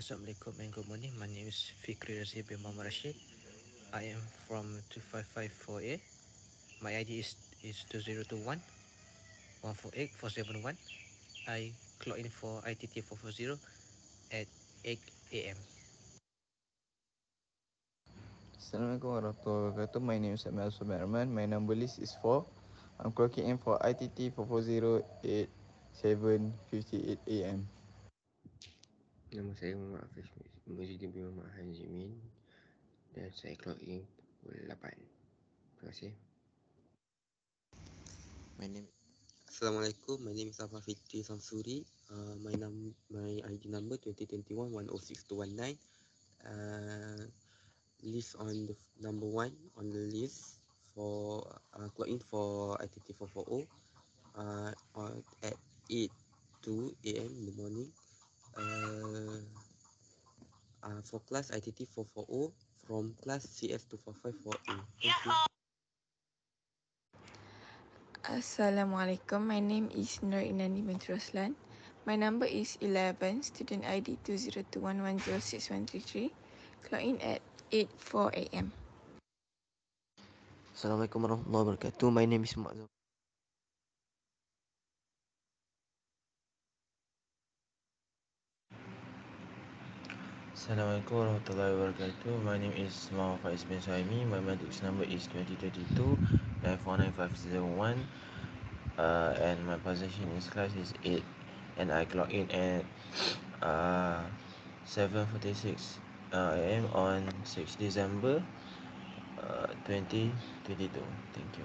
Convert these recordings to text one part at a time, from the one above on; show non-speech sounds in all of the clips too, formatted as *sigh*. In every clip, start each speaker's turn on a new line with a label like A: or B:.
A: Assalamualaikum and good morning. My name is Fikri Razib bin Muhammad Rashid. I am from 2554 2554A. My ID is is 2021 148 471. I clock in for ITT 440 at 8 a.m. Assalamualaikum warahmatullahi wabarakatuh. My name is Amel Sumerman. My number list is 4. I'm clocking in for ITT 440 at 7.58 a.m. Nama saya Muhammad Hafiz Mujidin bin Muhammad Hanjimin dan saya clock in pukul 8. Terima kasih. My name Assalamualaikum, my name is Safa Fitri Samsuri. Uh, my num my ID number 2021106219. Uh, list on the number one on the list for uh, clock in for ITT 440 uh, at 8 2 a.m. in the morning uh, uh, for class ITT 440 from class CS CF 2540. Thank you. Assalamualaikum. My name is Nur Inani binti Roslan. My number is 11, student ID 2021106133. Clock in at 8.4 a.m. Assalamualaikum warahmatullahi wabarakatuh. My name is Mak Zul. Assalamualaikum warahmatullahi wabarakatuh My name is Muhammad Faiz bin Suhaimi My matrix number is 2032 949501 uh, And my position in class is 8 And I clock in at uh, 7.46am uh, on 6 December uh, 2022 Thank you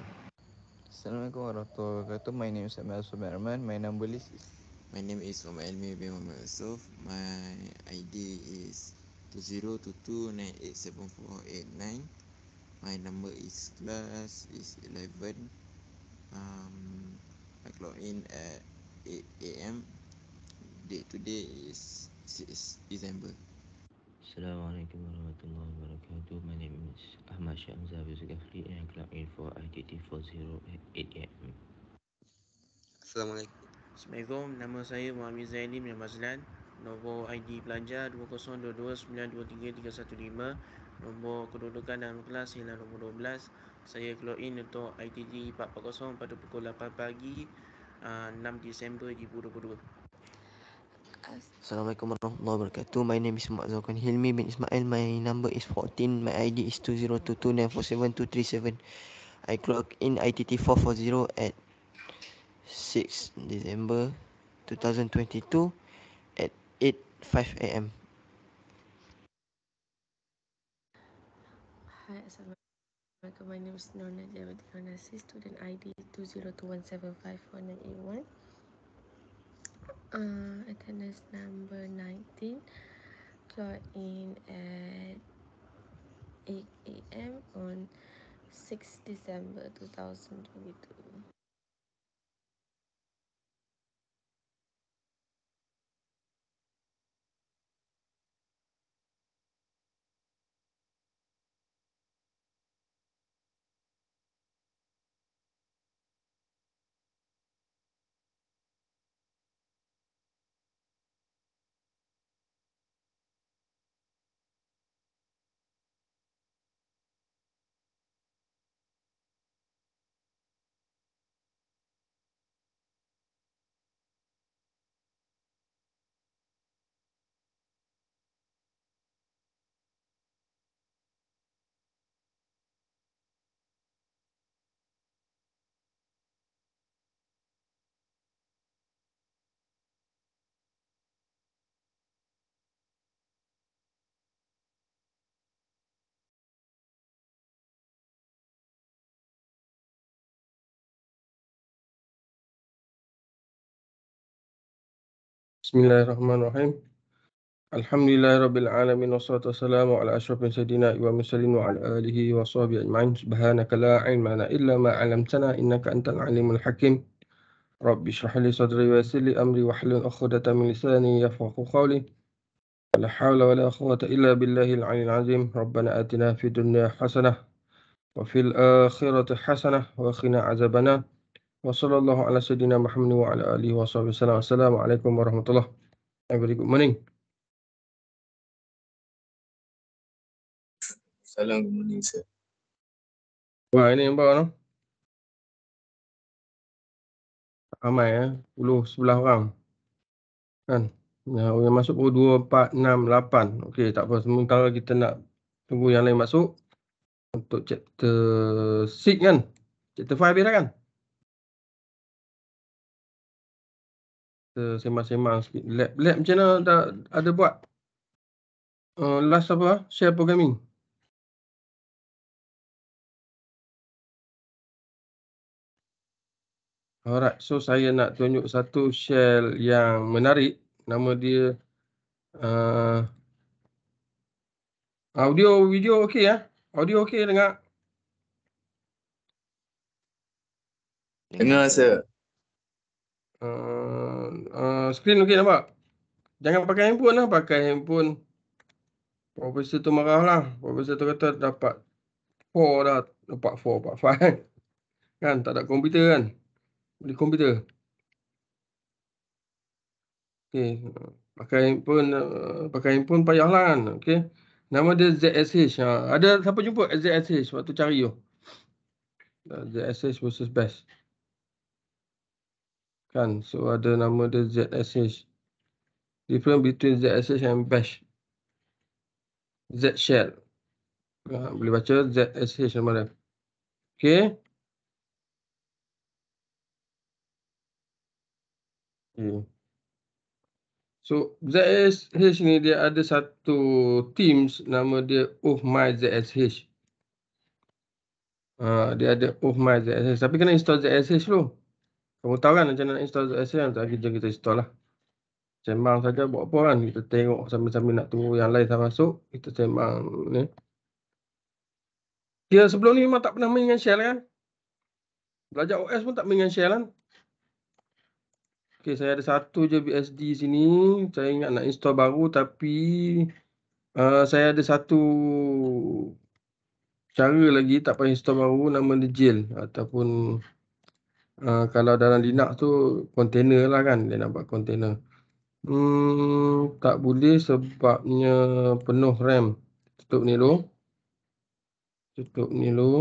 A: Assalamualaikum warahmatullahi wabarakatuh My name is Amal Subarman My number list is My name is Omar Elmi bin Muhammad Yusof. My ID is 0229874489 my number is class is 11 um i clock in at 8 am day today is 6 december Assalamualaikum warahmatullahi wabarakatuh. My name is Ahmad Syam Zabi Zulkafli and clock in for ITT 408 AM. Assalamualaikum. Assalamualaikum. Nama saya Muhammad Zaini bin Mazlan nombor ID pelajar 2022923315 nombor kedudukan dalam kelas ialah nombor 12 saya keluar in untuk ITD 440 pada pukul 8 pagi 6 ah, Disember 2022 Assalamualaikum warahmatullahi wabarakatuh. My name is Mak Zawkan Hilmi bin Ismail. My number is 14. My ID is 2022947237. I clock in ITT 440 at 6 December 2022. 8 5 a.m. Hi, Assalamualaikum. My name is Norna Jawad Khanasi, student ID 202175481. Uh, attendance number 19. Clock in at 8 a.m. on 6 December 2022. بسم الله الرحمن الرحيم الحمد لله رب العالمين والصلاة والسلام على أشرف سيدنا ومسلم وعلى آله وصحبه أجمعين سبحانك لا علم لنا إلا ما علمتنا إنك أنت العليم الحكيم رب اشرح لي صدري ويسر لي أمري واحلل عقدة من لساني يفقه قولي لا حول ولا قوة إلا بالله العلي العظيم ربنا آتنا في الدنيا حسنة وفي الآخرة حسنة وقنا عذاب النار Wassalamualaikum ala sayyidina Muhammad warahmatullahi wabarakatuh. Good morning. Assalamualaikum Wah, ini nampak kan? Ramai ya, eh? 10, 11 orang. Kan? Nah, orang yang masuk pun 2, 4, 6, 8. Okey, tak apa. Sementara kita nak tunggu yang lain masuk. Untuk chapter 6 kan? Chapter 5 dah kan? semang-semang sikit. Lab, lab macam mana dah ada buat? Uh, last apa? Share programming. Alright, so saya nak tunjuk satu shell yang menarik. Nama dia uh, audio video okey ya? Audio okey dengar? Dengar, sir uh, uh, screen okey nampak? Jangan pakai handphone lah, pakai handphone. Profesor tu marah lah. Profesor tu kata dapat 4 dah. Dapat 4, dapat 5. *laughs* kan, tak ada komputer kan. Beli komputer. Okay. Pakai handphone, uh, pakai handphone payah lah kan. Okay. Nama dia ZSH. Ha. Ada siapa jumpa ZSH waktu cari tu? ZSH versus BEST kan so ada nama dia zsh different between zsh and bash z shell ha, boleh baca zsh nama dia okey hmm. So ZSH ni dia ada satu teams nama dia Oh My ZSH. Uh, ha, dia ada Oh My ZSH tapi kena install ZSH dulu. Kamu tahu kan macam nak install SSM tak? Kita, kita install lah. Sembang saja buat apa kan? Kita tengok sambil-sambil nak tunggu yang lain sama masuk. Kita sembang ni. Ya, sebelum ni memang tak pernah main dengan shell kan? Belajar OS pun tak main dengan shell kan? Okay, saya ada satu je BSD sini. Saya ingat nak install baru tapi uh, saya ada satu cara lagi tak pernah install baru. Nama dia Jill ataupun... Uh, kalau dalam Linux tu container lah kan dia nak buat container. Hmm, tak boleh sebabnya penuh RAM. Tutup ni dulu. Tutup ni dulu.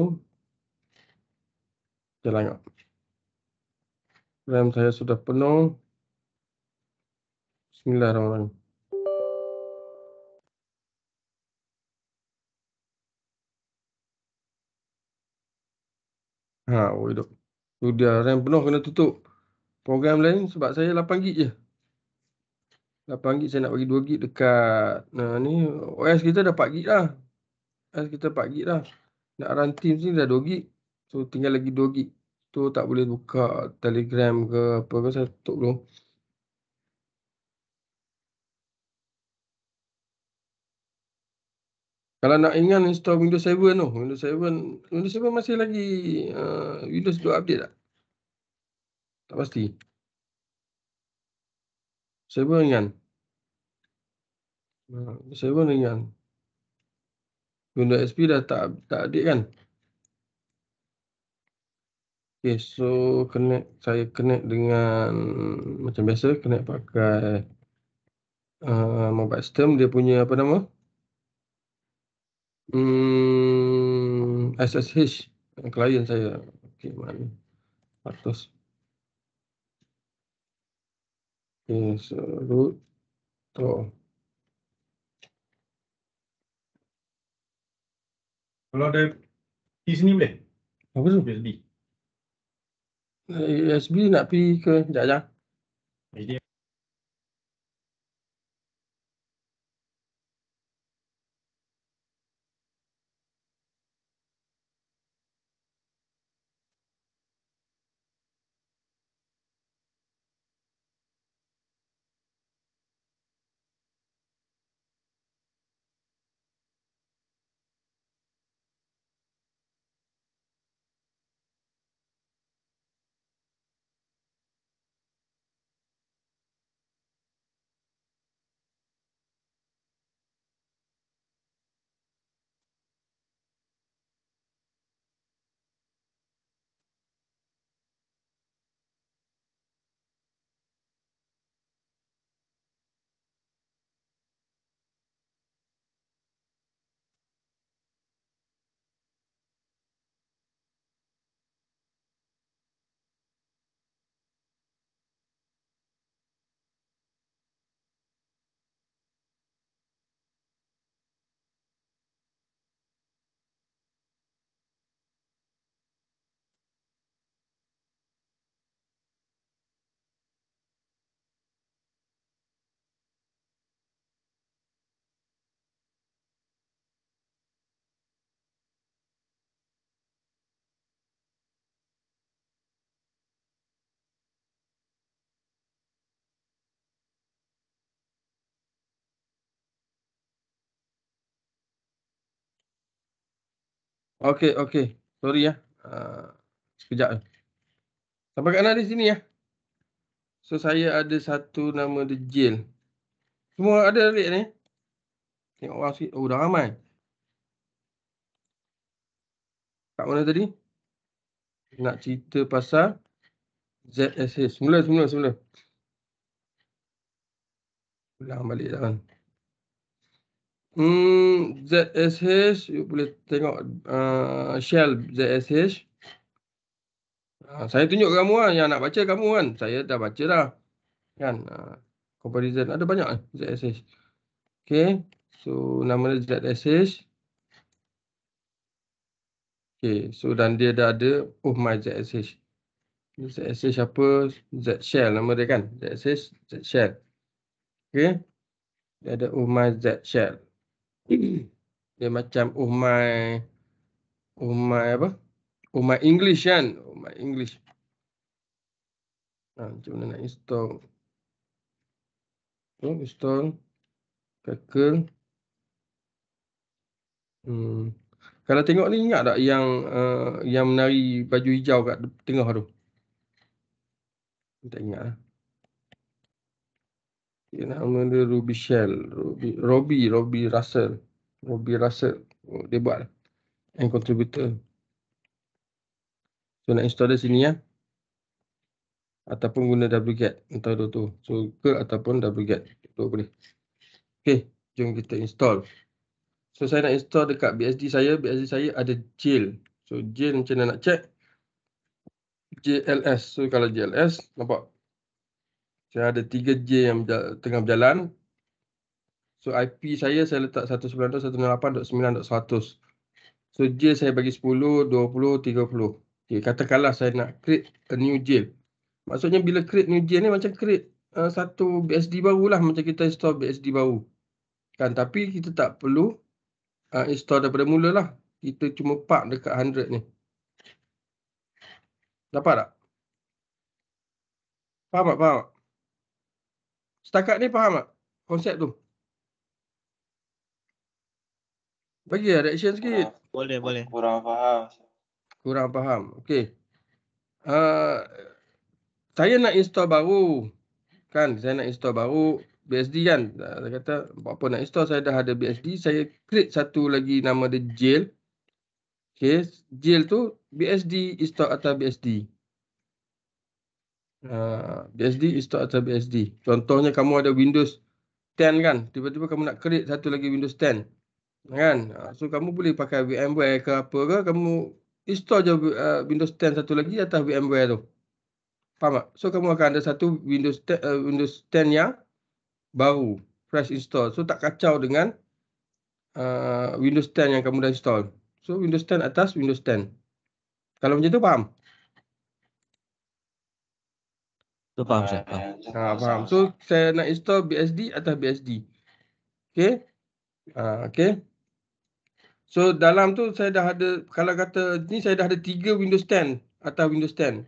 A: Jalan tak. RAM saya sudah penuh. Bismillahirrahmanirrahim. Ha, oh hidup. Tu dia RAM penuh kena tutup. Program lain sebab saya 8GB je. 8GB saya nak bagi 2GB dekat nah ni OS kita dah 4GB lah. OS kita 4GB lah. Nak run team ni dah 2GB. So tinggal lagi 2GB. Tu tak boleh buka Telegram ke apa ke saya tutup dulu. kalau nak ingat install Windows 7 tu, no. Windows 7, Windows 7 masih lagi uh, Windows dua update tak? Tak pasti. 7 ringan. Uh, hmm. 7 ringan. Windows XP dah tak tak update kan? Okay, so connect, saya connect dengan macam biasa, connect pakai uh, mobile system, dia punya apa nama? Hmm, SSH klien saya okay, mana? Atas. Okay, so root to. Kalau ada di sini boleh? Apa tu? USB. Eh, USB nak pergi ke jajah. Okey, okey. Sorry ya. Uh, sekejap. Eh. Sampai kat di sini ya. So, saya ada satu nama The Jail. Semua ada balik ni. Tengok orang sikit. Oh, dah ramai. Kat mana tadi? Nak cerita pasal ZSS. Mula, semula, semula. Ulang balik dah kan. Hmm, ZSH, you boleh tengok uh, shell ZSH. Uh, ah, saya tunjuk kamu kan yang nak baca kamu kan. Saya dah baca dah. Kan? Uh, comparison. Ada banyak eh, ZSH. Okay. So, nama dia ZSH. Okay. So, dan dia dah ada, oh my ZSH. ZSH apa? Z shell nama dia kan? ZSH, Z shell. Okay. Dia ada oh my Z shell. *clears throat* dia macam umai umai apa umai english kan umai english ha macam mana nak install so oh, install kekel hmm kalau tengok ni ingat tak yang uh, yang menari baju hijau kat tengah tu tak ingat lah nama dia Ruby Shell, Ruby Robbie, Robbie Russell, Robbie Russell. Oh, dia buat and contributor. So nak install dia sini ya. Ataupun guna wget entah tu. So ke ataupun wget tu boleh. Okay, jom kita install. So saya nak install dekat BSD saya, BSD saya ada jail. So jail macam mana nak check? JLS. So kalau JLS nampak saya ada 3J yang tengah berjalan. So IP saya saya letak 192.168.9.100. So J saya bagi 10, 20, 30. Okay, katakanlah saya nak create a new J. Maksudnya bila create new J ni macam create uh, satu BSD baru lah macam kita install BSD baru. Kan tapi kita tak perlu uh, install daripada mula lah. Kita cuma park dekat 100 ni. Dapat tak? Faham tak? Faham tak? Setakat ni faham tak konsep tu? Bagi lah reaction sikit. Ah, boleh, boleh. Kurang faham. Kurang faham. Okey. Uh, saya nak install baru. Kan, saya nak install baru. BSD kan. Saya kata, apa nak install, saya dah ada BSD. Saya create satu lagi nama dia jail. Okey, jail tu BSD install atau BSD. Ah, BSD install atas BSD. Contohnya kamu ada Windows 10 kan, tiba-tiba kamu nak create satu lagi Windows 10. Kan? Ah, so kamu boleh pakai VMware ke apa ke, kamu install je ah, Windows 10 satu lagi atas VMware tu. Faham tak? So kamu akan ada satu Windows 10, Windows 10 yang baru, fresh install. So tak kacau dengan Windows 10 yang kamu dah install. So Windows 10 atas Windows 10. Kalau macam tu faham? So faham saya. Ha, ah, ah, faham. So saya nak install BSD atau BSD. Okay. Ha, okay. So dalam tu saya dah ada, kalau kata ni saya dah ada tiga Windows 10 atau Windows 10.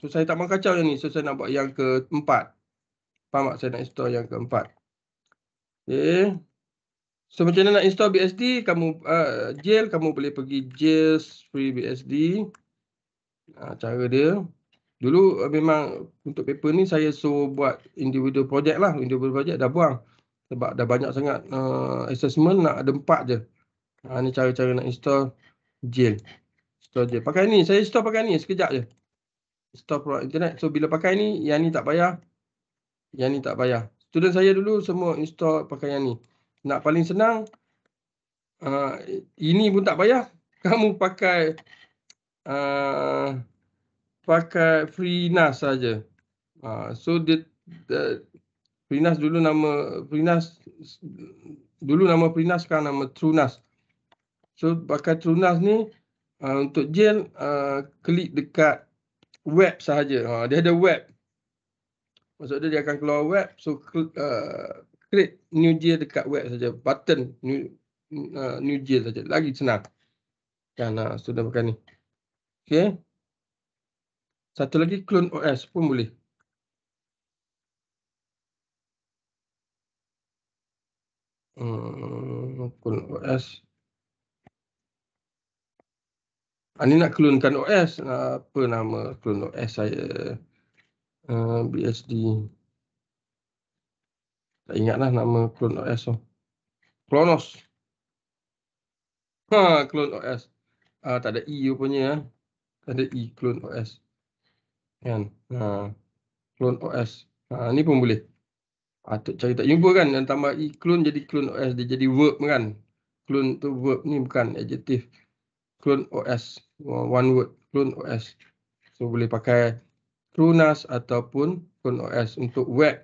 A: So saya tak mahu kacau yang ni. So saya nak buat yang keempat. Faham tak? Saya nak install yang keempat. Okay. So macam mana nak install BSD? Kamu uh, jail, kamu boleh pergi jail free BSD. Uh, cara dia. Dulu eh, memang untuk paper ni saya suruh buat individual project lah. Individual project dah buang. Sebab dah banyak sangat uh, assessment nak ada empat je. Ha, ni cara-cara nak install jail. Install jail. Pakai ni. Saya install pakai ni sekejap je. Install product internet. So bila pakai ni, yang ni tak payah. Yang ni tak payah. Student saya dulu semua install pakai yang ni. Nak paling senang, uh, ini pun tak payah. *laughs* Kamu pakai... Uh, pakai FreeNAS saja. Uh, so dia uh, eh, FreeNAS dulu nama FreeNAS dulu nama FreeNAS sekarang nama Trunas. So pakai Trunas ni uh, untuk jail uh, ha, klik dekat web saja. Uh, dia ada web. Maksud dia dia akan keluar web. So uh, create new jail dekat web saja. Button new uh, new jail saja. Lagi senang. Kan uh, sudah pakai ni. Okay. Satu lagi clone OS pun boleh. Hmm, clone OS. Ini ah, nak klonkan OS. Apa nama clone OS saya? Uh, ah, BSD. Tak ingat lah nama clone OS. Oh. Klonos. Ha, clone OS. Uh, ah, tak ada E rupanya. Ha. Tak ada E clone OS. Hmm kan ha clone os ha ni pun boleh atuk ah, cari tak jumpa kan dan tambah i clone jadi clone os dia jadi verb kan clone tu verb ni bukan adjective clone os one word clone os so boleh pakai runas ataupun clone os untuk web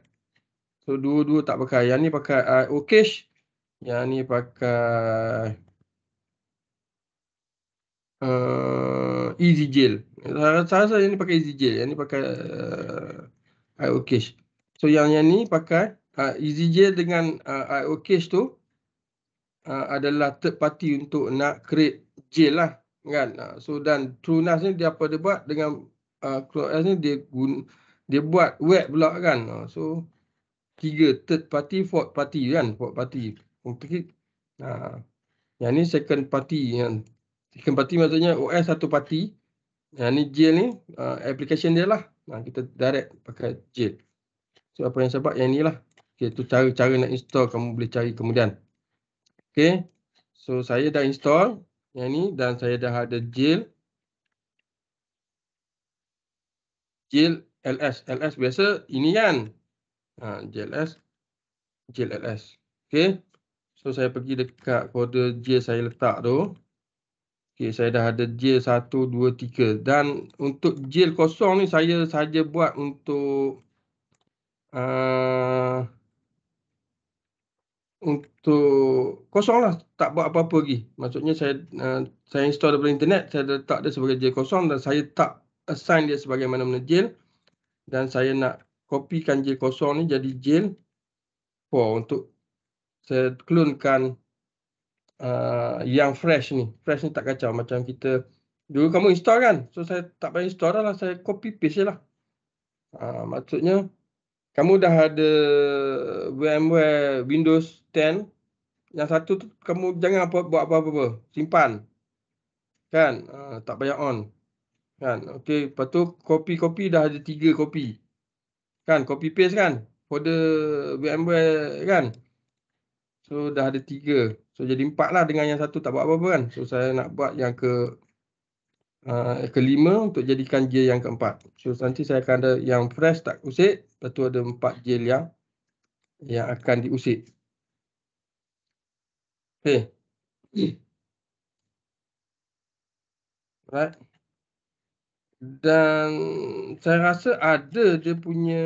A: so dua-dua tak pakai yang ni pakai uh, ah, okay yang ni pakai uh, easy gel. Eh, Saya rasa yang ni pakai easy gel. Yang ni pakai uh, eh, IO cache. So yang yang ni pakai uh, easy gel dengan uh, IO cache tu uh, adalah third party untuk nak create gel lah. Kan? Uh, so dan TrueNAS ni dia apa dia buat dengan uh, ni dia guna dia buat web pula kan. so tiga third party, fourth party kan. Fourth party. Okay. Ah, yang ni second party yang Second party maksudnya OS satu parti. Nah, ni jail ni, uh, application dia lah. Nah, kita direct pakai jail. So apa yang sebab yang ni lah. Okay, tu cara-cara nak install kamu boleh cari kemudian. Okay. So saya dah install yang ni dan saya dah ada jail. Jail LS. LS biasa ini kan. Ha, jail LS. Jail LS. Okay. So saya pergi dekat folder jail saya letak tu. Okey, saya dah ada jail 1, 2, 3. Dan untuk jail kosong ni saya saja buat untuk uh, untuk kosong lah. Tak buat apa-apa lagi. Maksudnya saya uh, saya install daripada internet, saya letak dia sebagai jail kosong dan saya tak assign dia sebagai mana-mana jail. Dan saya nak copykan jail kosong ni jadi jail 4 untuk saya clonekan uh, yang fresh ni. Fresh ni tak kacau macam kita dulu kamu install kan. So saya tak payah install dah lah. Saya copy paste je lah. Uh, maksudnya kamu dah ada VMware Windows 10. Yang satu tu kamu jangan apa buat apa-apa. Simpan. Kan. Uh, tak payah on. Kan. Okey, Lepas tu copy-copy dah ada tiga copy. Kan. Copy paste kan. For the VMware kan. So dah ada tiga. So jadi empat lah dengan yang satu tak buat apa-apa kan. So saya nak buat yang ke uh, kelima untuk jadikan gel yang keempat. So nanti saya akan ada yang fresh tak usik. Lepas tu ada empat gel yang, yang akan diusik. Okay. *coughs* Right. Dan saya rasa ada dia punya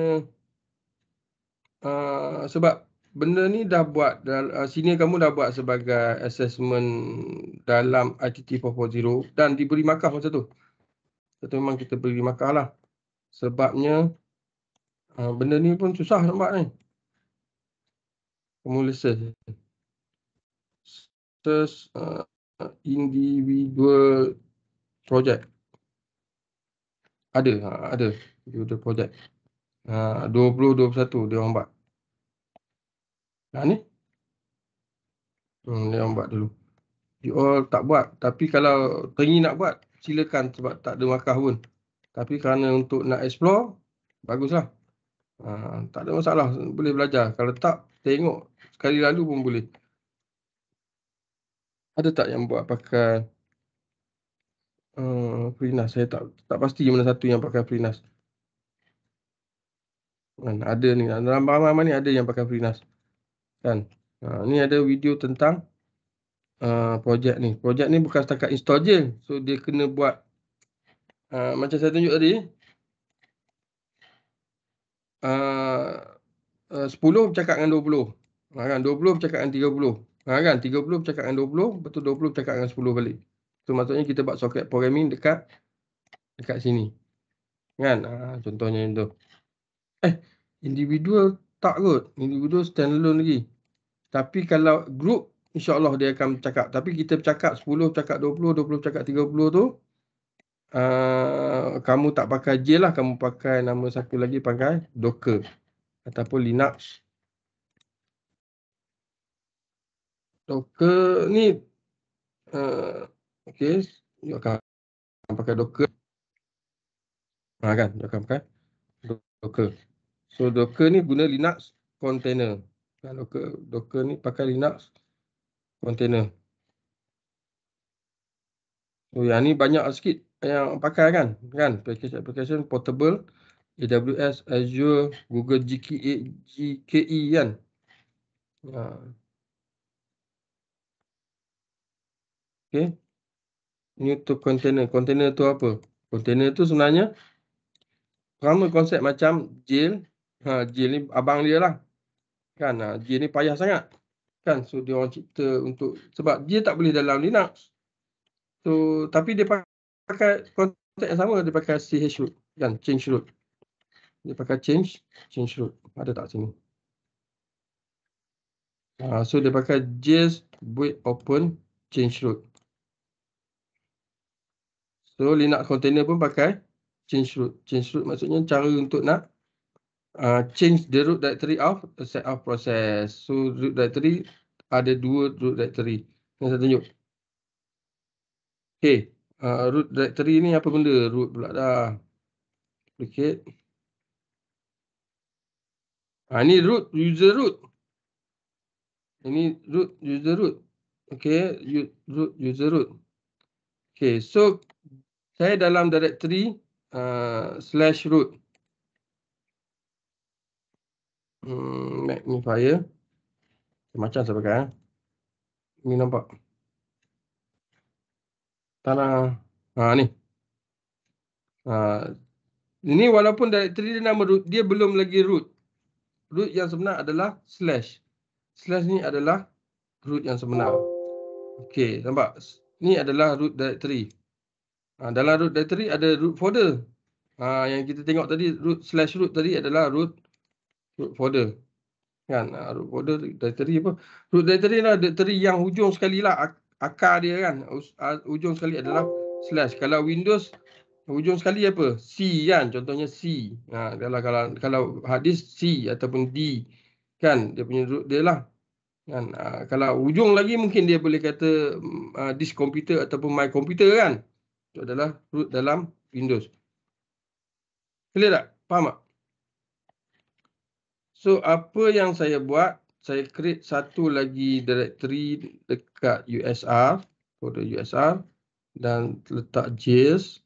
A: uh, sebab benda ni dah buat uh, senior kamu dah buat sebagai assessment dalam ITT 440 dan diberi markah masa tu. Itu memang kita beri markah lah. Sebabnya uh, benda ni pun susah nampak ni. Formulasi. Uh, individual project. Ada, ha, ada individual project. Ha, uh, 2021 dia orang buat. Nah ni. Hmm, dia buat dulu. You all tak buat. Tapi kalau teringin nak buat, silakan sebab tak ada markah pun. Tapi kerana untuk nak explore, baguslah. Uh, tak ada masalah. Boleh belajar. Kalau tak, tengok. Sekali lalu pun boleh. Ada tak yang buat pakai uh, Prinas? Saya tak tak pasti mana satu yang pakai Prinas. ada ni. Dalam ramai-ramai ni ada yang pakai Prinas. Uh, Kan? Ha, ni ada video tentang uh, projek ni. Projek ni bukan setakat install je. So dia kena buat uh, macam saya tunjuk tadi. Uh, uh, 10 bercakap dengan 20. Ha, kan? 20 bercakap dengan 30. Ha, kan? 30 bercakap dengan 20. Betul 20 bercakap dengan 10 balik. So maksudnya kita buat socket programming dekat dekat sini. Kan? Ha, contohnya itu. Eh, individual tak kot. Individual standalone lagi. Tapi kalau group insyaAllah dia akan cakap. Tapi kita bercakap 10, bercakap 20, 20, bercakap 30 tu uh, kamu tak pakai J lah. Kamu pakai nama satu lagi pakai Docker ataupun Linux. Docker ni uh, okay. You akan pakai Docker. Ha, kan? You akan pakai Docker. So Docker ni guna Linux container. Dan docker, docker ni pakai Linux container. So oh, yang ni banyak sikit yang pakai kan. Kan package application portable. AWS, Azure, Google GKE, GKE kan. Ha. Okay. New to container. Container tu apa? Container tu sebenarnya. Ramai konsep macam jail. Ha, jail ni abang dia lah kan ah, dia ni payah sangat kan so dia orang cipta untuk sebab dia tak boleh dalam Linux so tapi dia pakai konteks yang sama dia pakai chroot kan change root dia pakai change change root ada tak sini uh, so dia pakai just boot open change root so Linux container pun pakai change root change root maksudnya cara untuk nak Uh, change the root directory of a uh, set of process. So root directory ada dua root directory. Yang saya tunjuk. Okay. Uh, root directory ni apa benda? Root pula dah. Duplicate. Ha, ah, ini root user root. Ini root user root. Okay. Root user root. Okay. So saya dalam directory uh, slash root hmm, magnifier macam saya pakai eh. ni nampak tanah ha ni ha ini walaupun directory dia nama root dia belum lagi root root yang sebenar adalah slash slash ni adalah root yang sebenar okey nampak ni adalah root directory ha, dalam root directory ada root folder ha, yang kita tengok tadi root slash root tadi adalah root root folder kan ah, root folder directory apa root directory lah directory yang hujung sekali lah akar dia kan hujung sekali adalah slash kalau windows hujung sekali apa c kan contohnya c ha, kalau kalau kalau hard disk c ataupun d kan dia punya root dia lah kan ha, kalau hujung lagi mungkin dia boleh kata uh, disk komputer ataupun my computer kan itu adalah root dalam windows clear tak faham tak So apa yang saya buat, saya create satu lagi directory dekat USR, folder USR dan letak jails.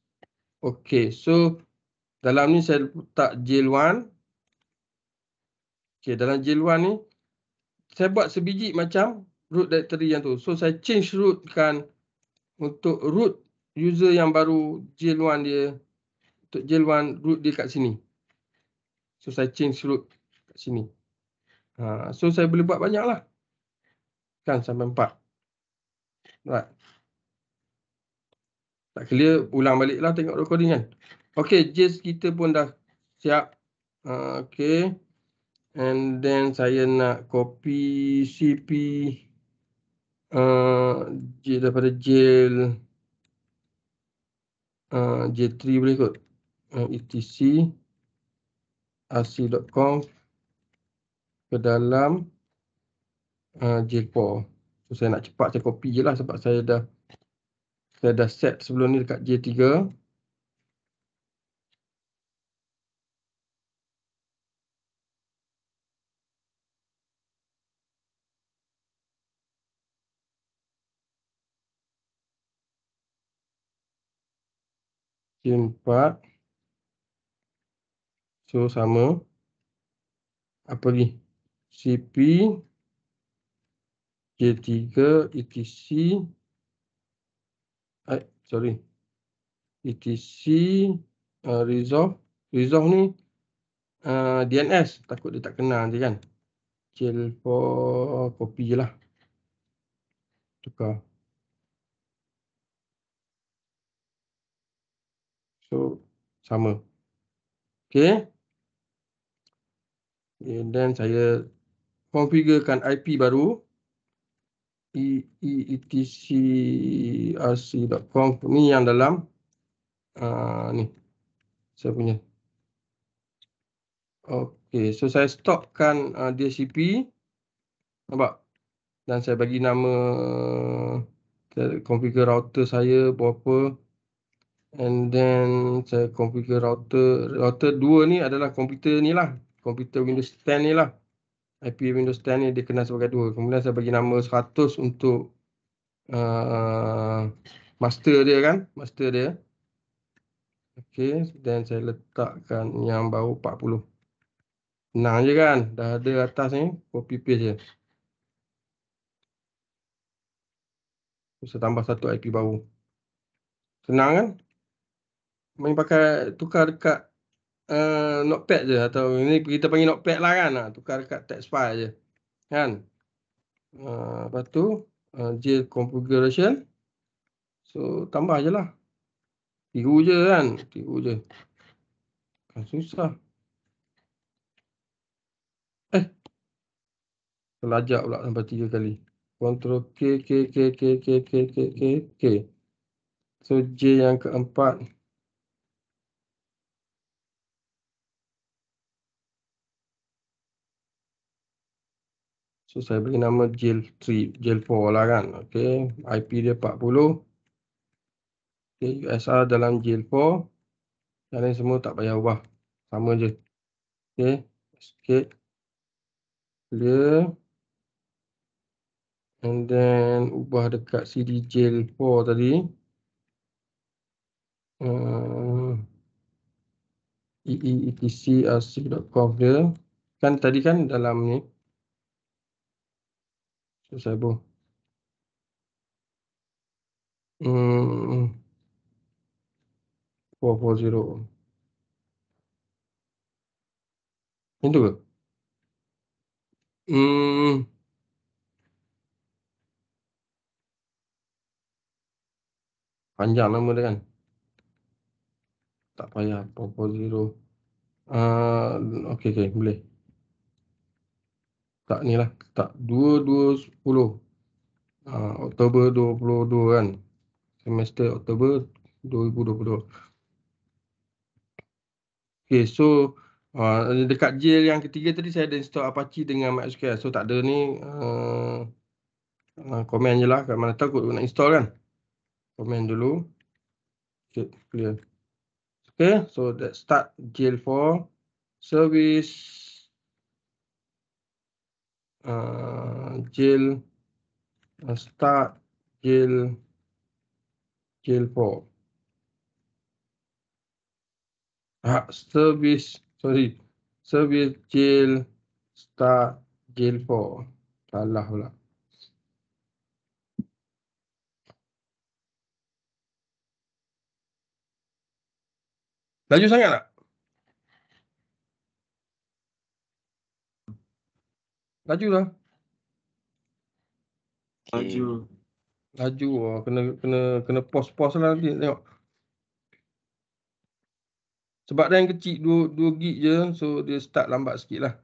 A: Okay, so dalam ni saya letak jail 1. Okay, dalam jail 1 ni, saya buat sebiji macam root directory yang tu. So saya change root kan untuk root user yang baru jail 1 dia, untuk jail 1 root dia kat sini. So saya change root kat sini. Uh, so saya boleh buat banyak lah. Kan sampai empat. Right. Tak clear, ulang balik lah tengok recording kan. Okay, jazz kita pun dah siap. Uh, okay. And then saya nak copy CP uh, daripada jail uh, J3 boleh kot. Uh, etc. rc.conf ke dalam uh, jQuery. So saya nak cepat saya copy je lah sebab saya dah saya dah set sebelum ni dekat J3. J4. So sama. Apa lagi? CP, J3, ETC, eh, sorry, ETC, uh, resolve, resolve ni uh, DNS, takut dia tak kenal je kan. Chill for copy je lah. Tukar. So, sama. Okay. Okay, then saya Konfigurkan IP baru eetcrc.com e, ni yang dalam uh, ni saya punya Okey, so saya stopkan uh, DHCP nampak dan saya bagi nama konfigur router saya berapa and then saya konfigur router router 2 ni adalah komputer ni lah komputer Windows 10 ni lah IP Windows 10 ni dikenal sebagai dua. Kemudian saya bagi nama 100 untuk uh, master dia kan, master dia. Okey, dan saya letakkan yang baru 40. Senang je kan, dah ada atas ni, copy paste je. Saya tambah satu IP baru. Senang kan? Main pakai tukar dekat uh, notepad je atau ini kita panggil notepad lah kan uh, tukar dekat text file je kan uh, lepas tu uh, j configuration so tambah je lah tiru je kan tiru je kan susah eh terlajak pula sampai 3 kali control k k k k k k k k so j yang keempat 4 So saya beri nama jail 3, jail 4 lah kan. Okay, IP dia 40. Okay, USR dalam jail 4. yang ini semua tak payah ubah. Sama je. Okay, escape. Clear. And then ubah dekat CD jail 4 tadi. Uh, EEETCRC.com dia. Kan tadi kan dalam ni. Deixa eu ser bom. Hum. Pô, giro. Entendeu? Hum. Panjang nama dia kan. Tak payah Popo Zero. Ah, uh, okay, okey, boleh tak ni lah tak 2210 uh, ah, Oktober 22 kan semester Oktober 2022 Okay so uh, dekat jail yang ketiga tadi saya ada install Apache dengan MySQL so tak ada ni uh, uh, komen je lah kat mana takut nak install kan komen dulu okay, clear Okay, so that start jail for service jail ah, uh, ah, start jail jail for uh, service sorry service jail start jail for salah pula laju sangat tak Laju lah. Laju. Laju lah. Kena, kena, kena pos-pos lah nanti tengok. Sebab yang kecil 2, 2 gig je. So dia start lambat sikit lah.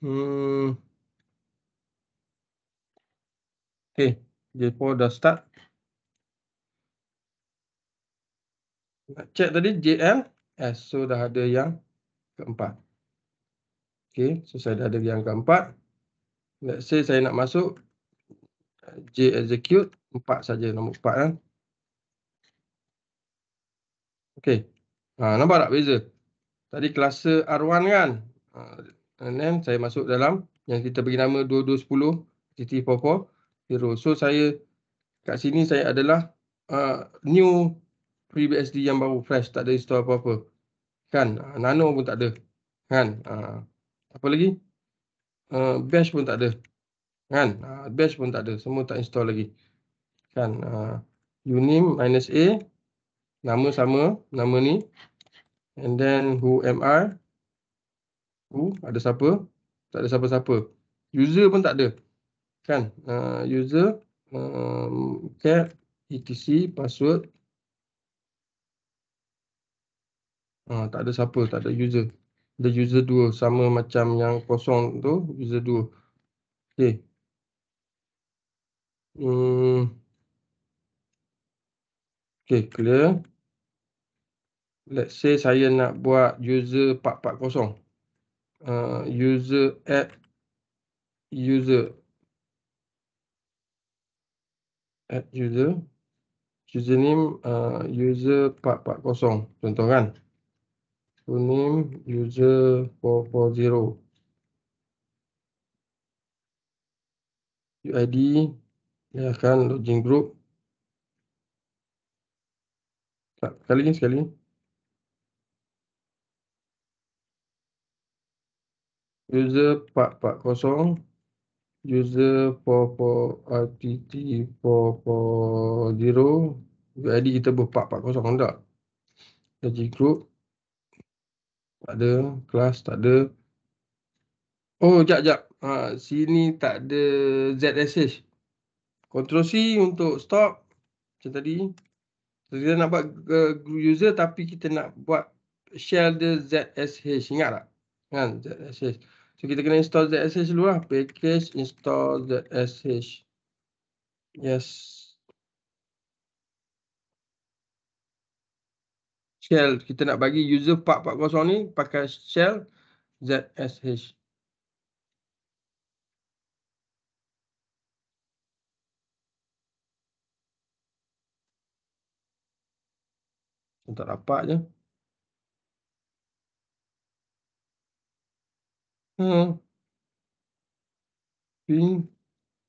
A: Hmm. Okay. Dia pun dah start. Nak check tadi JL. Eh, so dah ada yang keempat. Okay, so saya dah ada yang keempat. Let's say saya nak masuk J execute empat saja nombor empat kan. Eh. Okay. Ha, nampak tak beza? Tadi kelas R1 kan? Ha, and then saya masuk dalam yang kita bagi nama 2210.440. So saya kat sini saya adalah uh, new FreeBSD yang baru fresh. Tak ada install apa-apa. Kan? Ha, nano pun tak ada. Kan? Uh, apa lagi? Uh, eh, bash pun tak ada. Kan? Uh, ah, bash pun tak ada. Semua tak install lagi. Kan? Uh, unim minus A. Nama sama. Nama ni. And then who am I? Who? Ada siapa? Tak ada siapa-siapa. User pun tak ada. Kan? Uh, user. Um, cap. ETC. Password. Uh, tak ada siapa. Tak ada user the user 2 sama macam yang kosong tu user 2 okey hmm okey clear let's say saya nak buat user 440 uh, user add user add user username uh, user 440 contoh kan Funim user four four zero. UID ya akan login group. Tak kali ini sekali. User empat empat kosong. User four four RTT four four zero. UID kita buat empat empat kosong. Tidak. Login group. Tak ada. Kelas tak ada. Oh, jap, jap. Ha, sini tak ada ZSH. Ctrl C untuk stop. Macam tadi. kita nak buat uh, user tapi kita nak buat shell dia ZSH. Ingat tak? Kan ZSH. So, kita kena install ZSH dulu lah. Package install ZSH. Yes. shell kita nak bagi user 440 ni pakai shell zsh Tak dapat je. Hmm.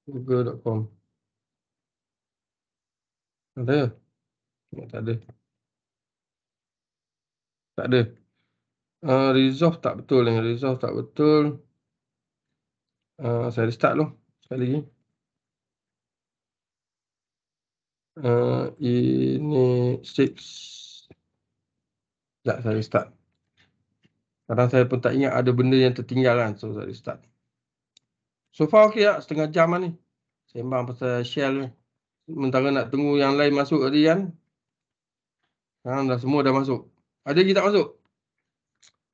A: Google.com. Ada. Tak ada. Tak ada. Uh, resolve tak betul ni. Resolve tak betul. Uh, saya restart dulu. Sekali lagi. Uh, ini six. Sekejap saya restart. Kadang saya pun tak ingat ada benda yang tertinggal kan. So saya restart. So far okey lah. Setengah jam lah ni. Sembang pasal shell ni. Mentara nak tunggu yang lain masuk tadi kan. Sekarang dah semua dah masuk. Ada lagi tak masuk?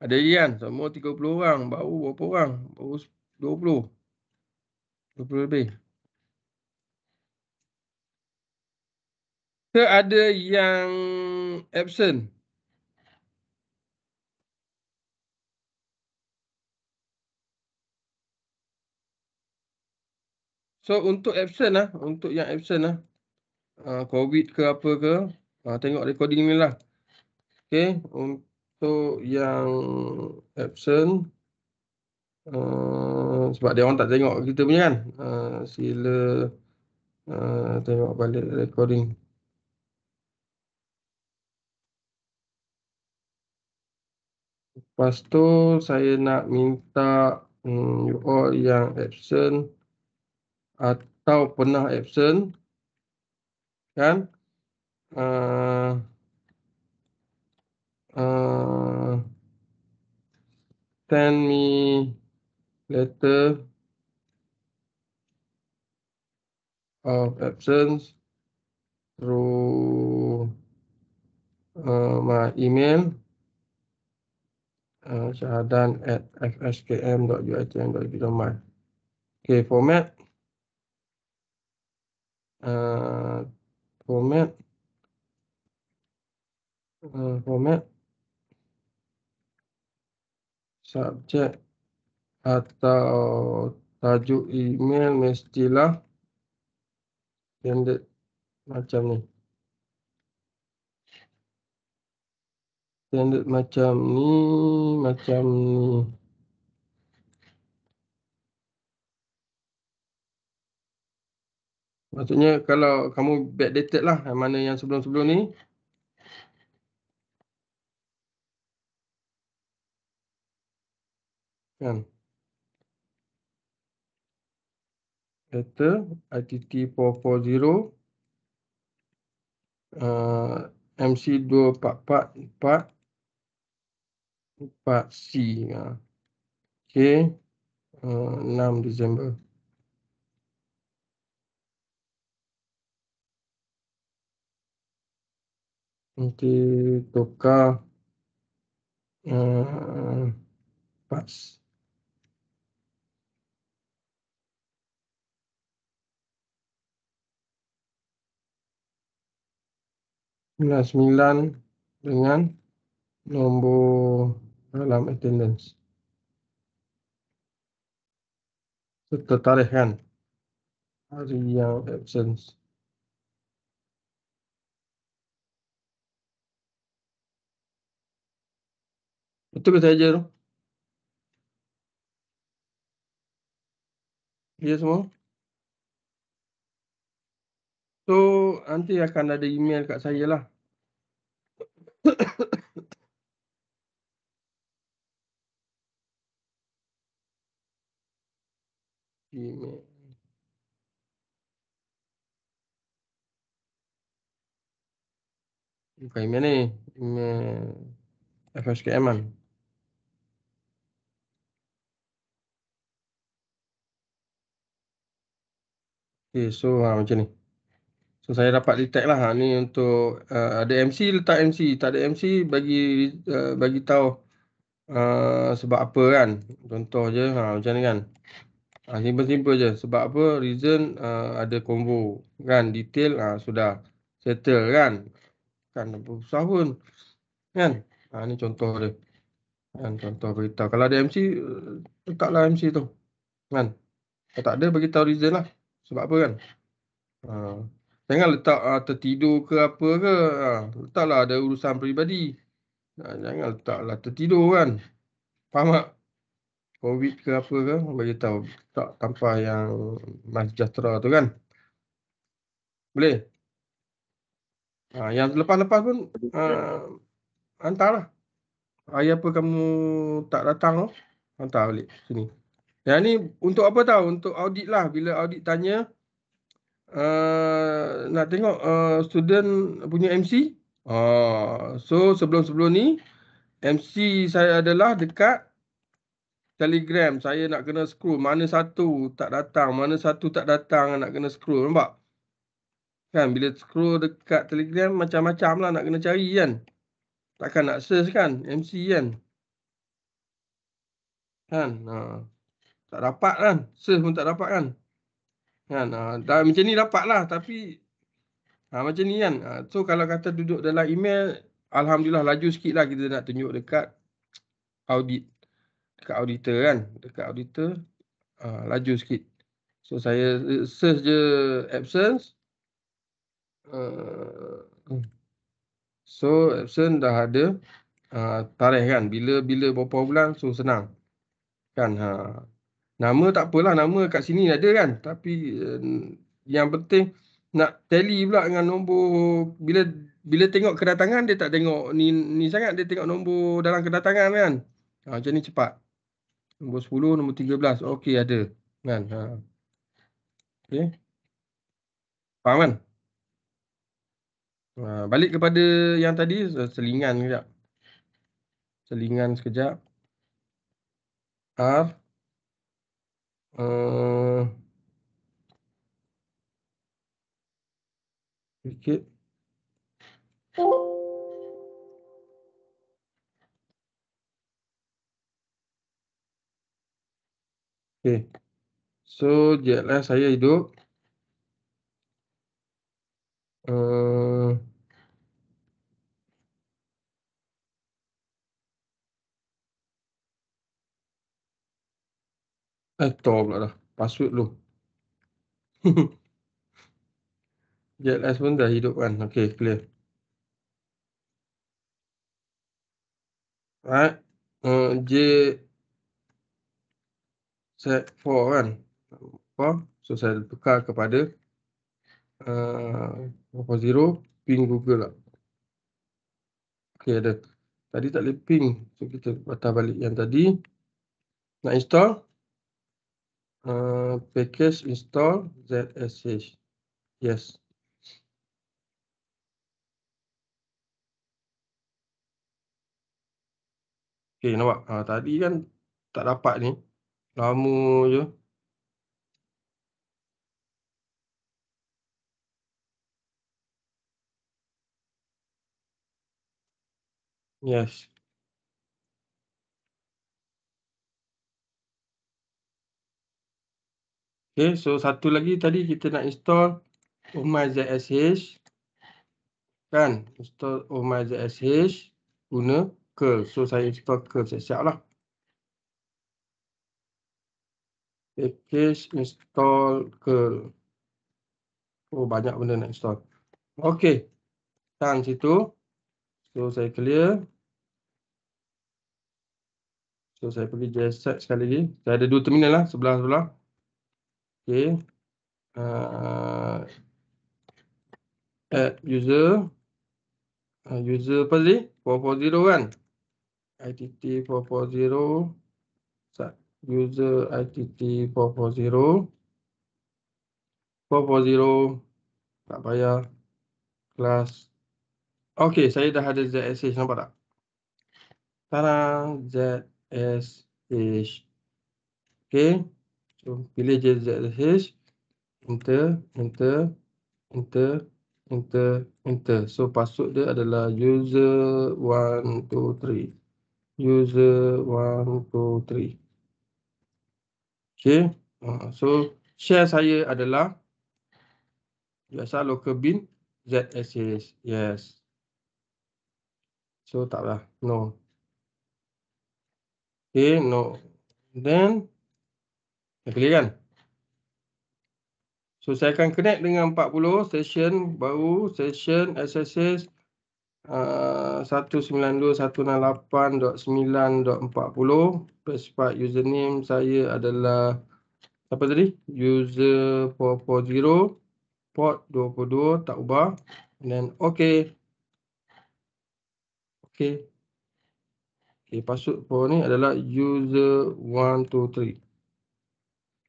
A: Ada lagi kan? Semua 30 orang. Baru berapa orang? Baru 20. 20 lebih. Ke ada yang absent? So untuk absent lah, untuk yang absent lah, COVID ke apa ke, uh, tengok recording ni lah. Okey, untuk yang absent uh, sebab dia orang tak tengok kita punya kan. Uh, sila uh, tengok balik recording. Lepas tu saya nak minta um, you all yang absent atau pernah absent kan? Uh, Uh, send me letter of absence through uh, my email uh, shahadan at fskm.uitm.edu.my okay format uh, format uh, format subjek atau tajuk email mestilah standard macam ni standard macam ni macam ni maksudnya kalau kamu backdated lah mana yang sebelum-sebelum ni kan data ITT 440 uh, MC 2444 4C ya. Okey uh, 6 uh, Disember nanti tukar uh, pas 99 dengan nombor ah, dalam attendance. So, tertarik kan? Hari yang absence. Betul ke saja tu? Ya semua? So, nanti akan ada email kat saya lah. chuyện فاهماني فاش كامل في سو عم جني So saya dapat detect lah ha, ni untuk uh, ada MC letak MC tak ada MC bagi uh, bagi tahu uh, sebab apa kan contoh je ha, macam ni kan ha, simple simple je sebab apa reason uh, ada combo kan detail ha, sudah settle kan kan susah pun kan ha, ni contoh dia kan contoh beritahu kalau ada MC uh, letaklah MC tu kan kalau tak ada bagi tahu reason lah sebab apa kan ha. Jangan letak uh, tertidur ke apa ke. Uh, letaklah ada urusan peribadi. Uh, jangan letaklah tertidur kan. Faham tak? Covid ke apa ke. Bagi tahu tak tanpa yang masjahtera tu kan. Boleh? Uh, yang lepas-lepas pun uh, hantarlah. Hari apa kamu tak datang tu. Hantar balik sini. Yang ni untuk apa tahu? Untuk audit lah. Bila audit tanya uh, nak tengok uh, student punya MC. Uh, ah, so sebelum-sebelum ni MC saya adalah dekat Telegram. Saya nak kena scroll mana satu tak datang, mana satu tak datang nak kena scroll nampak. Kan bila scroll dekat Telegram macam-macam lah nak kena cari kan. Takkan nak search kan MC kan. Kan. Uh, tak dapat kan. Search pun tak dapat kan. Kan, ha, dah, macam ni dapat lah tapi ha, macam ni kan. Ha, so kalau kata duduk dalam email, Alhamdulillah laju sikit lah kita nak tunjuk dekat audit. Dekat auditor kan. Dekat auditor, ha, laju sikit. So saya search je absence. Uh, so absence dah ada uh, tarikh kan bila bila berapa bulan so senang kan ha Nama tak apalah nama kat sini ada kan tapi uh, yang penting nak tally pula dengan nombor bila bila tengok kedatangan dia tak tengok ni ni sangat dia tengok nombor dalam kedatangan kan. Ha macam ni cepat. Nombor 10, nombor 13. Okey ada kan. Ha. Okey. Faham kan? Ha, balik kepada yang tadi selingan sekejap. Selingan sekejap. R ha. Peki. Okay. So, jelas saya hidup. Uh, Eh pula lah. Password lu. JLS *laughs* pun dah hidup kan. Okay, clear. Right. Uh, J set 4 kan. Apa? So, saya tukar kepada uh, apa uh, 0 ping Google lah. Okay, ada. Tadi tak boleh ping. So, kita patah balik yang tadi. Nak install. Uh, package install zsh. Yes. Okay, nampak? Ha, ah, tadi kan tak dapat ni. Lama je. Yes, Okay, so satu lagi tadi kita nak install OhmyZSH. Kan? Install OhmyZSH guna curl. So, saya install curl siap-siap lah. Package install curl. Oh, banyak benda nak install. Okay. Tang situ. So, saya clear. So, saya pergi JSX sekali lagi. Saya ada dua terminal lah, sebelah-sebelah okay uh, add user uh, user apa tadi 440 kan ITT 440 user ITT 440 440 tak payah class okay saya dah ada ZSH nampak tak tadaa ZSH okay So, pilih je ZH, enter, enter, enter, enter, enter. So, password dia adalah user123, user123. Okay, ah, so share saya adalah biasa local bin ZSH, yes. So, taklah, no. Okay, no. Then, Dah clear kan? So saya akan connect dengan 40 session baru session SSS uh, 192.168.9.40 Pespat username saya adalah Apa tadi? User 440 Port 22 tak ubah Then ok Ok Ok password for ni adalah User 123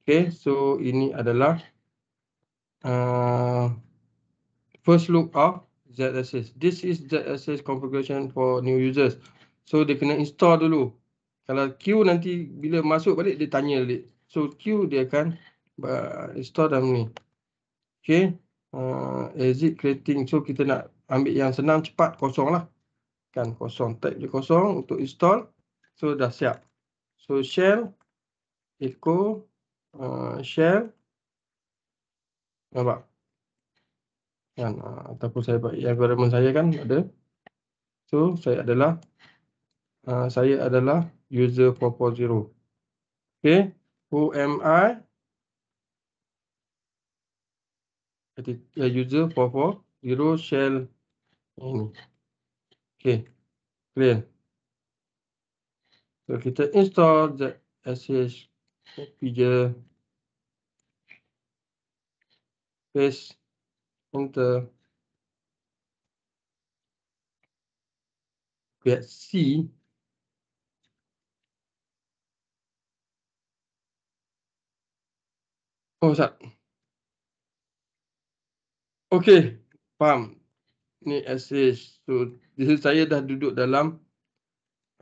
A: Okay, so ini adalah uh, first look of ZSS. This is ZSS configuration for new users. So dia kena install dulu. Kalau queue nanti bila masuk balik dia tanya balik. So queue dia akan uh, install dalam ni. Okay, uh, exit creating. So kita nak ambil yang senang cepat kosong lah. Kan kosong, type je kosong untuk install. So dah siap. So shell echo uh, share nampak kan uh, ataupun saya buat environment saya kan ada so saya adalah uh, saya adalah user 4.0 okay who am I ya, user 4.0 shell ini okay clear so kita install the sh Wie bis enter, Wert C Oh, sekejap. Okay, faham. Ni assist. So, saya dah duduk dalam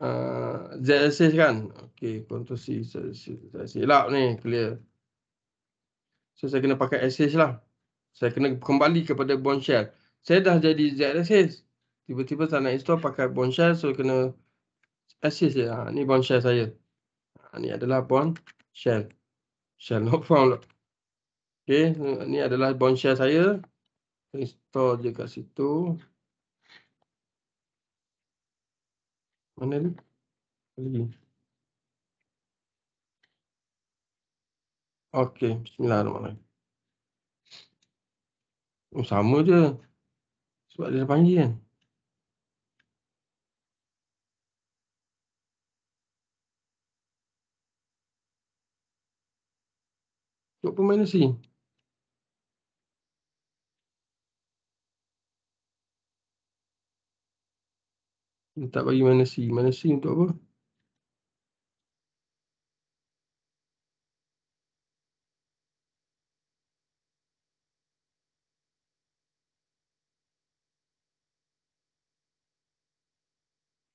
A: Ah, Z assist kan. Okey, control C. Saya silap ni, clear. So saya kena pakai assist lah. Saya kena kembali kepada bond shell. Saya dah jadi Z assist. Tiba-tiba saya nak install pakai bond shell so kena assist je. Ha, ni bond shell saya. Ha, ni adalah bond shell. Shell not found. Okay, ni adalah bond shell saya. Install je kat situ. Anel? Lagi. Okey, bismillahirrahmanirrahim. Oh, sama je. Sebab dia dah panggil kan. Tok pemain sini. tak bagi mana C. Mana C untuk apa?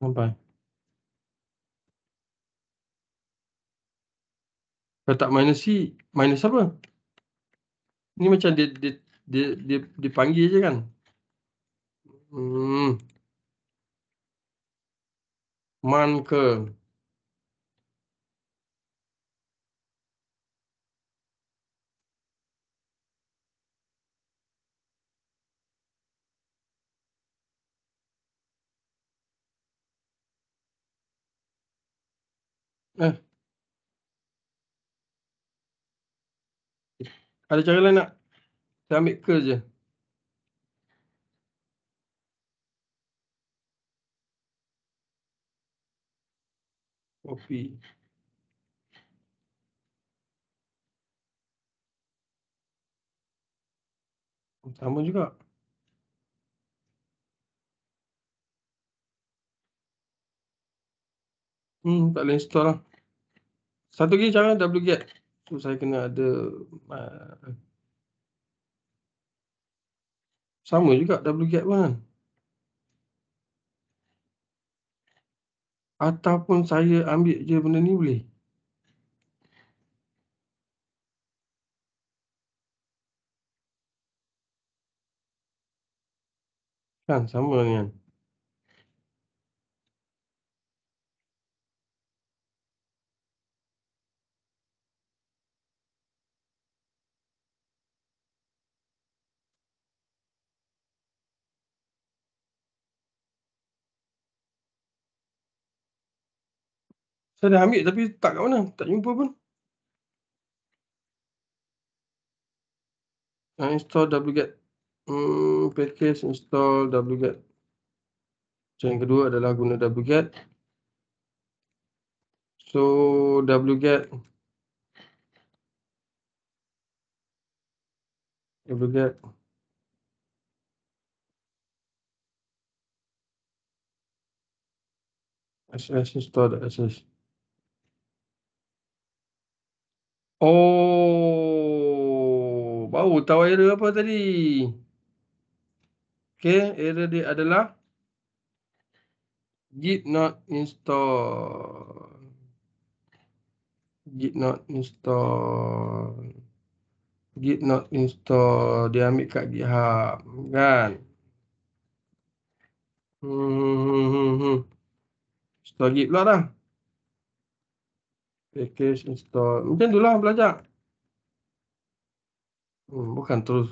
A: Sampai. Kalau tak minus C, minus apa? Ini macam dia, dia, dia, dia, dia panggil je kan? Hmm. มันคือเอออะไรจะเล่นอ่ะจะมีคือจ Kopi. Sama juga. Hmm, tak boleh install lah. Satu lagi cara wget. So, saya kena ada... Uh, sama juga wget pun kan. ataupun saya ambil je benda ni boleh kan sama ni kan Saya dah ambil tapi tak kat mana. Tak jumpa pun. Nah, install wget. Hmm, package install wget. Macam yang kedua adalah guna wget. So, wget. wget. SS install SS. Oh, bau tahu error apa tadi? Okay, error dia adalah git not install. Git not install. Git not install. Dia ambil kat GitHub, kan? Hmm, hmm, hmm, hmm. hmm. Install git pula dah package install macam tu lah belajar hmm, bukan terus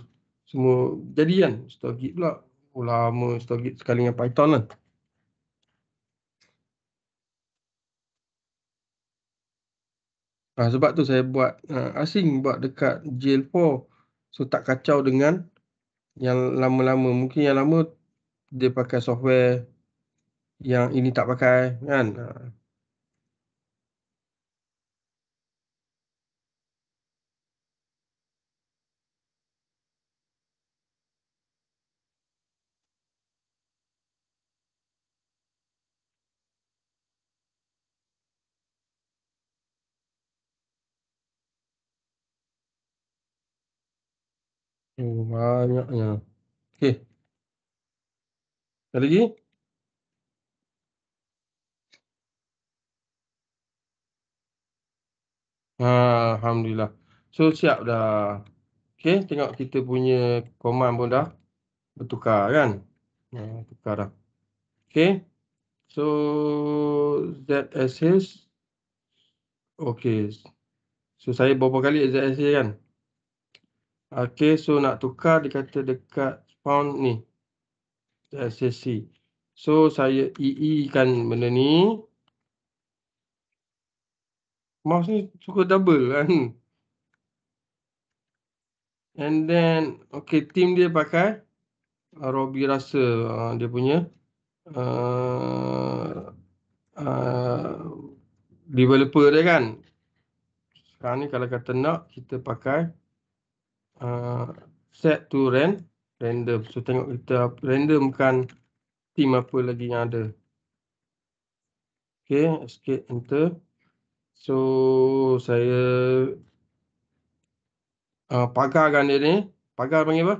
A: semua jadi kan install git pula ulama oh, install git sekali dengan python lah Ha, sebab tu saya buat uh, asing buat dekat jail 4 so tak kacau dengan yang lama-lama mungkin yang lama dia pakai software yang ini tak pakai kan uh. Banyaknya. Okey. Ada lagi? Alhamdulillah. So siap dah. Okey, tengok kita punya command pun dah bertukar kan? Ha, ya, tukar dah. Okey. So that assist. Okey. So saya berapa kali exit kan? Okay, so nak tukar dikata dekat pound ni. SSC. So, saya EE kan benda ni. Mouse ni suka double kan. And then, okay, team dia pakai. Uh, Robby rasa uh, dia punya. Uh, uh, developer dia kan. Sekarang ni kalau kata nak, kita Pakai uh, set to rand random so tengok kita randomkan team apa lagi yang ada Okay, escape enter so saya uh, pagarkan dia ni pagar panggil apa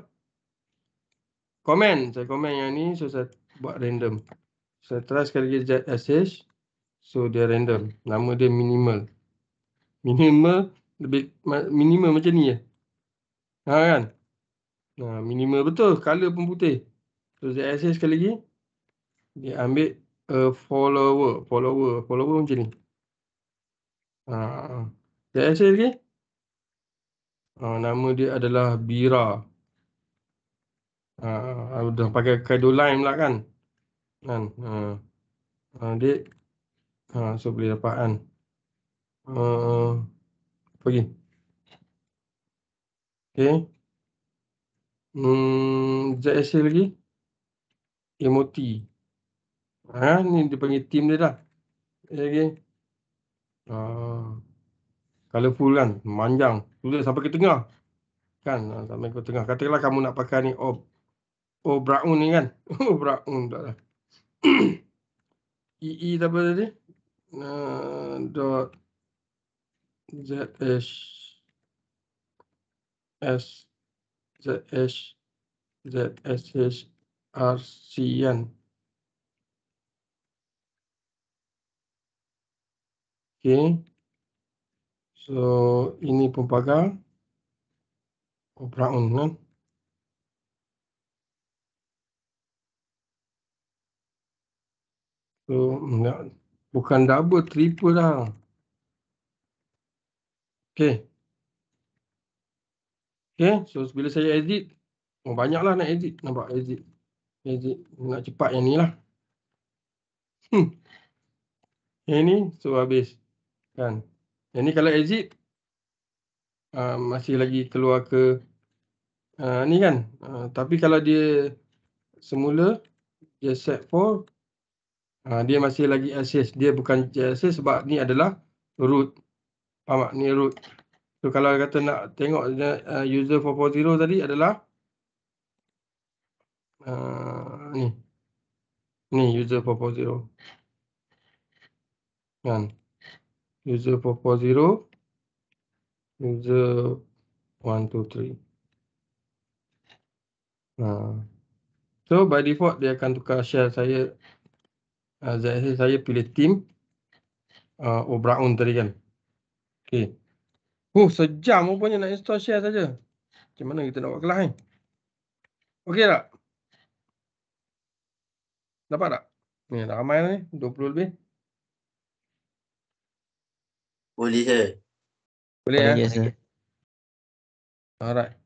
A: Comment, saya comment yang ni so saya buat random saya try sekali lagi jet sh so dia random nama dia minimal minimal lebih minimal macam ni je ya? Ha kan? Ha, minimal betul. Color pun putih. So ZSA sekali lagi. Dia ambil a follower. Follower. Follower macam ni. Ha. ZSA lagi. Ha, nama dia adalah Bira. Ha, ha dah pakai kaido line pula kan? Kan? Ha. ha dia. Ha, so boleh dapat kan? Ha, pergi. Okay. Okay. Hmm, ZSC lagi. MOT. Ha, ni dia panggil team dia dah. Okay. Uh, ha. colorful kan. Manjang. Tulis sampai ke tengah. Kan. Ha, sampai ke tengah. Katakanlah kamu nak pakai ni. Ob, Oh, oh brown ni kan. *laughs* Oh, brown. Tak lah. EE tak apa tadi. Uh, dot. ZSC. S Z S Z S H R C N. Okay. So ini pun pagar. Oh, brown. Kan? So, bukan double, triple dah. Okay. Okay, eh, so bila saya edit, oh banyaklah nak edit. Nampak edit. Edit, nak cepat yang ni lah. Hmm. Yang ni, so habis. Kan. Yang ni kalau edit uh, masih lagi keluar ke uh, ni kan. Uh, tapi kalau dia semula, dia set for, uh, dia masih lagi access. Dia bukan access sebab ni adalah root. Faham tak? Ni root. So kalau kata nak tengok uh, user 4.0 tadi adalah uh, ni. Ni user 4.0. Kan. User 4.0 user 123. Nah, ha. so by default dia akan tukar share saya uh, ZSS saya pilih team uh, O'Brown tadi kan okay. Huh, sejam rupanya nak install share saja. Macam mana kita nak buat kelas ni? Okey tak? Dapat tak? Ni dah ramai ni, 20 lebih. Boleh ke? Boleh, ya. Alright.